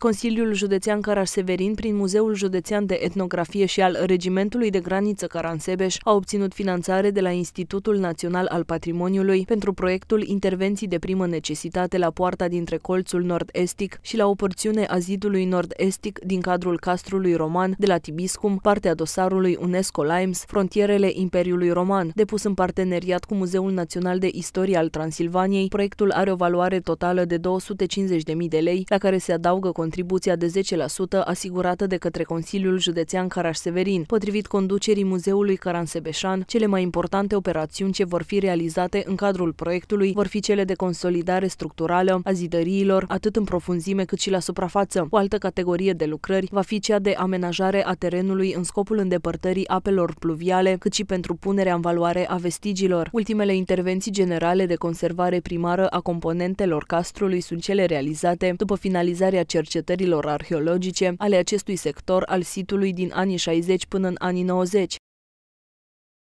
Consiliul Județean Caraș-Severin, prin Muzeul Județean de Etnografie și al Regimentului de Graniță Caransebeș, a obținut finanțare de la Institutul Național al Patrimoniului pentru proiectul Intervenții de primă necesitate la poarta dintre colțul nord-estic și la o porțiune a zidului nord-estic din cadrul castrului roman de la Tibiscum, partea dosarului UNESCO-Limes, frontierele Imperiului Roman. Depus în parteneriat cu Muzeul Național de Istorie al Transilvaniei, proiectul are o valoare totală de 250.000 de lei, la care se adaugă contribuția de 10% asigurată de către Consiliul Județean Caraș-Severin, potrivit conducerii Muzeului Caransebeșan, cele mai importante operațiuni ce vor fi realizate în cadrul proiectului vor fi cele de consolidare structurală a zidăriilor, atât în profunzime cât și la suprafață. O altă categorie de lucrări va fi cea de amenajare a terenului în scopul îndepărtării apelor pluviale, cât și pentru punerea în valoare a vestigilor. Ultimele intervenții generale de conservare primară a componentelor castrului sunt cele realizate după finalizarea cercetării cercetărilor arheologice ale acestui sector al sitului din anii 60 până în anii 90.